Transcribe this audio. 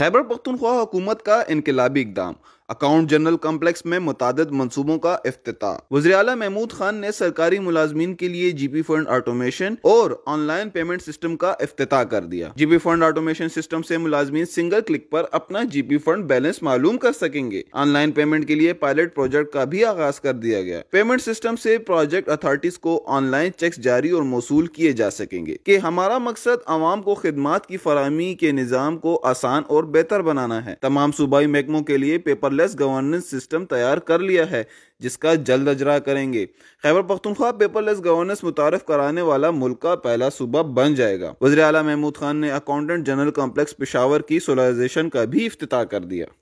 खैबर पख्तनख्वा हुकूमत का इनकलाबी इकदाम अकाउंट जनरल कम्प्लेक्स में मुतद मनसूबों का अफ्त वजी अला महमूद खान ने सरकारी मुलाजमीन के लिए जी पी फंड ऑटोमेशन और ऑनलाइन पेमेंट सिस्टम का अफ्ताह कर दिया G P fund automation system ऐसी मुलाजमीन सिंगल क्लिक पर अपना जी पी फंड बैलेंस मालूम कर सकेंगे ऑनलाइन पेमेंट के लिए पायलट प्रोजेक्ट का भी आगाज कर दिया गया पेमेंट सिस्टम ऐसी प्रोजेक्ट अथॉरिटीज को ऑनलाइन चेक जारी और मौसू किए जा सकेंगे की हमारा मकसद आवाम को खदमात की फरहमी के निज़ाम को आसान और बेहतर बनाना है तमाम सूबाई महकमों के लिए पेपर लेस गवर्नेंस सिस्टम तैयार कर लिया है जिसका जल्द अजरा करेंगे खैबर पख्तनख्वा पेपरलेस गवर्नेंस मुतारफ कराने वाला मुल्क का पहला सूबा बन जाएगा वजी अला महमूद खान ने अकाउंटेंट जनरल कॉम्प्लेक्स पेशावर की सोलराइजेशन का भी अफ्ताह कर दिया